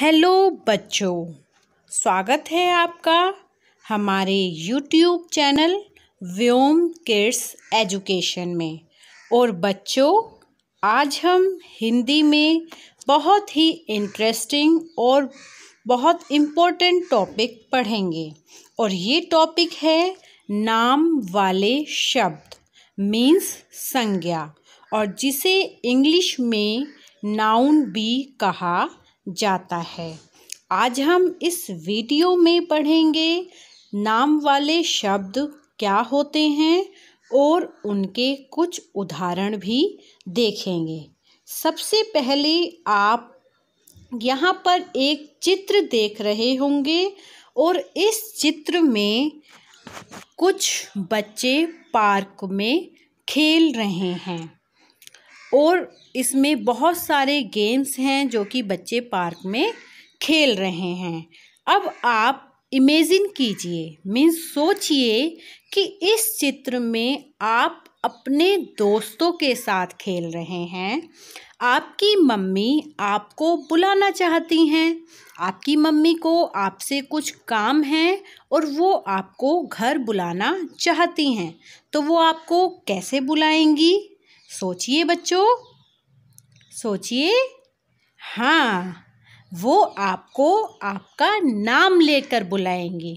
hello बच्चों स्वागत है आपका हमारे YouTube channel Vyom kids education में और बच्चों आज हम हिंदी में बहुत ही इंटरेस्टिंग और बहुत इम्पोर्टेंट टॉपिक पढ़ेंगे और ये टॉपिक है नाम वाले शब्द मीन्स संज्ञा और जिसे इंग्लिश में नाउन भी कहा जाता है आज हम इस वीडियो में पढ़ेंगे नाम वाले शब्द क्या होते हैं और उनके कुछ उदाहरण भी देखेंगे सबसे पहले आप यहाँ पर एक चित्र देख रहे होंगे और इस चित्र में कुछ बच्चे पार्क में खेल रहे हैं और इसमें बहुत सारे गेम्स हैं जो कि बच्चे पार्क में खेल रहे हैं अब आप इमेजिन कीजिए मीन्स सोचिए कि इस चित्र में आप अपने दोस्तों के साथ खेल रहे हैं आपकी मम्मी आपको बुलाना चाहती हैं आपकी मम्मी को आपसे कुछ काम है और वो आपको घर बुलाना चाहती हैं तो वो आपको कैसे बुलाएंगी सोचिए बच्चों सोचिए हाँ वो आपको आपका नाम लेकर बुलाएंगे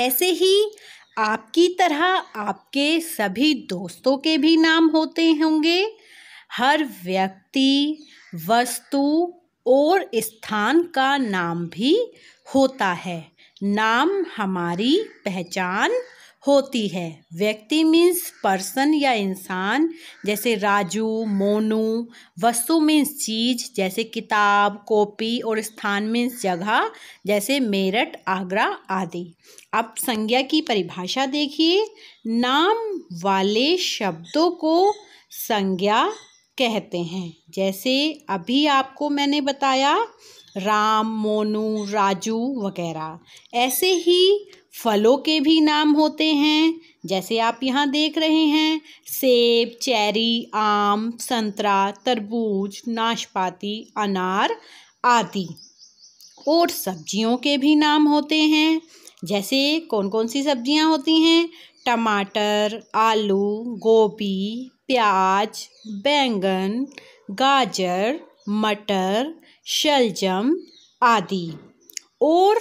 ऐसे ही आपकी तरह आपके सभी दोस्तों के भी नाम होते होंगे हर व्यक्ति वस्तु और स्थान का नाम भी होता है नाम हमारी पहचान होती है व्यक्ति मीन्स पर्सन या इंसान जैसे राजू मोनू वस्तु मीन्स चीज जैसे किताब कॉपी और स्थान मीन्स जगह जैसे मेरठ आगरा आदि अब संज्ञा की परिभाषा देखिए नाम वाले शब्दों को संज्ञा कहते हैं जैसे अभी आपको मैंने बताया राम मोनू राजू वगैरह ऐसे ही फलों के भी नाम होते हैं जैसे आप यहाँ देख रहे हैं सेब चेरी आम संतरा तरबूज नाशपाती अनार आदि और सब्जियों के भी नाम होते हैं जैसे कौन कौन सी सब्जियाँ होती हैं टमाटर आलू गोभी प्याज बैंगन गाजर मटर शलजम आदि और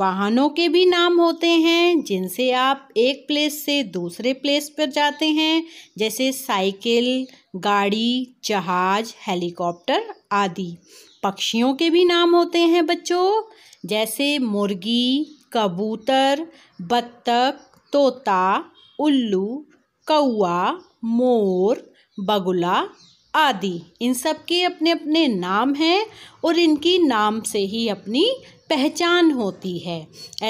वाहनों के भी नाम होते हैं जिनसे आप एक प्लेस से दूसरे प्लेस पर जाते हैं जैसे साइकिल गाड़ी जहाज हेलीकॉप्टर आदि पक्षियों के भी नाम होते हैं बच्चों जैसे मुर्गी कबूतर बत्तख तोता उल्लू कौआ मोर बगुला आदि इन सब के अपने अपने नाम हैं और इनकी नाम से ही अपनी पहचान होती है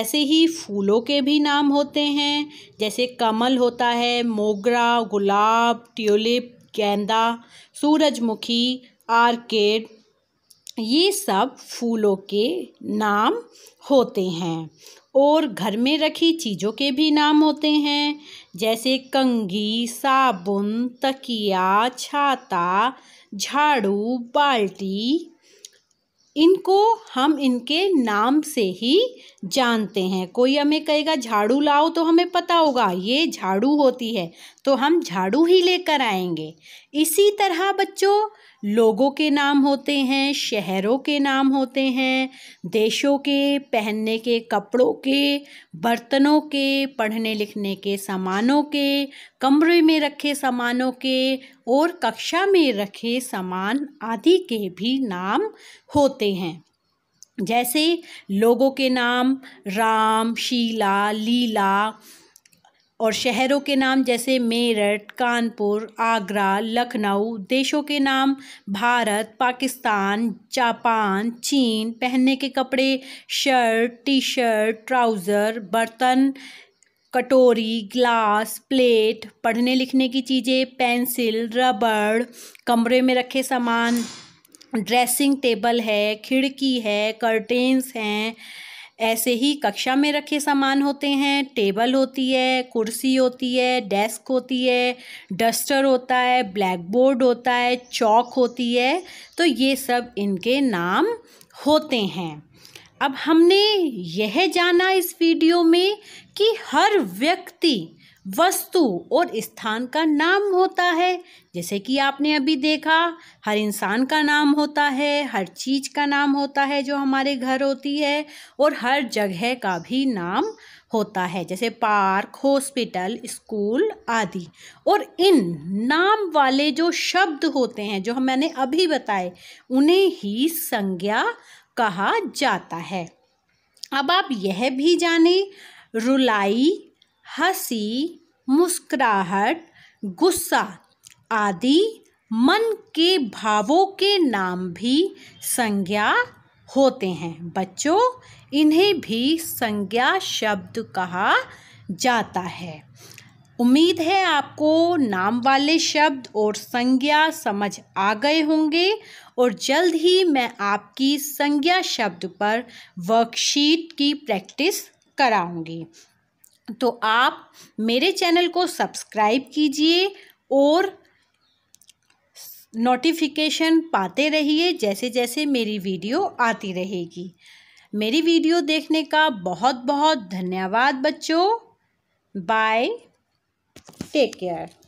ऐसे ही फूलों के भी नाम होते हैं जैसे कमल होता है मोगरा गुलाब ट्यूलिप गेंदा सूरजमुखी आर्किड ये सब फूलों के नाम होते हैं और घर में रखी चीज़ों के भी नाम होते हैं जैसे कंगी साबुन तकिया छाता झाड़ू बाल्टी इनको हम इनके नाम से ही जानते हैं कोई हमें कहेगा झाड़ू लाओ तो हमें पता होगा ये झाड़ू होती है तो हम झाड़ू ही लेकर आएंगे इसी तरह बच्चों लोगों के नाम होते हैं शहरों के नाम होते हैं देशों के पहनने के कपड़ों के बर्तनों के पढ़ने लिखने के सामानों के कमरे में रखे सामानों के और कक्षा में रखे सामान आदि के भी नाम होते हैं जैसे लोगों के नाम राम शीला लीला और शहरों के नाम जैसे मेरठ कानपुर आगरा लखनऊ देशों के नाम भारत पाकिस्तान जापान चीन पहनने के कपड़े शर्ट टी शर्ट ट्राउज़र बर्तन कटोरी ग्लास प्लेट पढ़ने लिखने की चीज़ें पेंसिल रबड़ कमरे में रखे सामान ड्रेसिंग टेबल है खिड़की है कर्टेंस हैं ऐसे ही कक्षा में रखे सामान होते हैं टेबल होती है कुर्सी होती है डेस्क होती है डस्टर होता है ब्लैक बोर्ड होता है चौक होती है तो ये सब इनके नाम होते हैं अब हमने यह जाना इस वीडियो में कि हर व्यक्ति वस्तु और स्थान का नाम होता है जैसे कि आपने अभी देखा हर इंसान का नाम होता है हर चीज़ का नाम होता है जो हमारे घर होती है और हर जगह का भी नाम होता है जैसे पार्क हॉस्पिटल स्कूल आदि और इन नाम वाले जो शब्द होते हैं जो हम मैंने अभी बताए उन्हें ही संज्ञा कहा जाता है अब आप यह भी जाने रुलाई हंसी मुस्कुराहट गुस्सा आदि मन के भावों के नाम भी संज्ञा होते हैं बच्चों इन्हें भी संज्ञा शब्द कहा जाता है उम्मीद है आपको नाम वाले शब्द और संज्ञा समझ आ गए होंगे और जल्द ही मैं आपकी संज्ञा शब्द पर वर्कशीट की प्रैक्टिस कराऊंगी तो आप मेरे चैनल को सब्सक्राइब कीजिए और नोटिफिकेशन पाते रहिए जैसे जैसे मेरी वीडियो आती रहेगी मेरी वीडियो देखने का बहुत बहुत धन्यवाद बच्चों बाय टेक केयर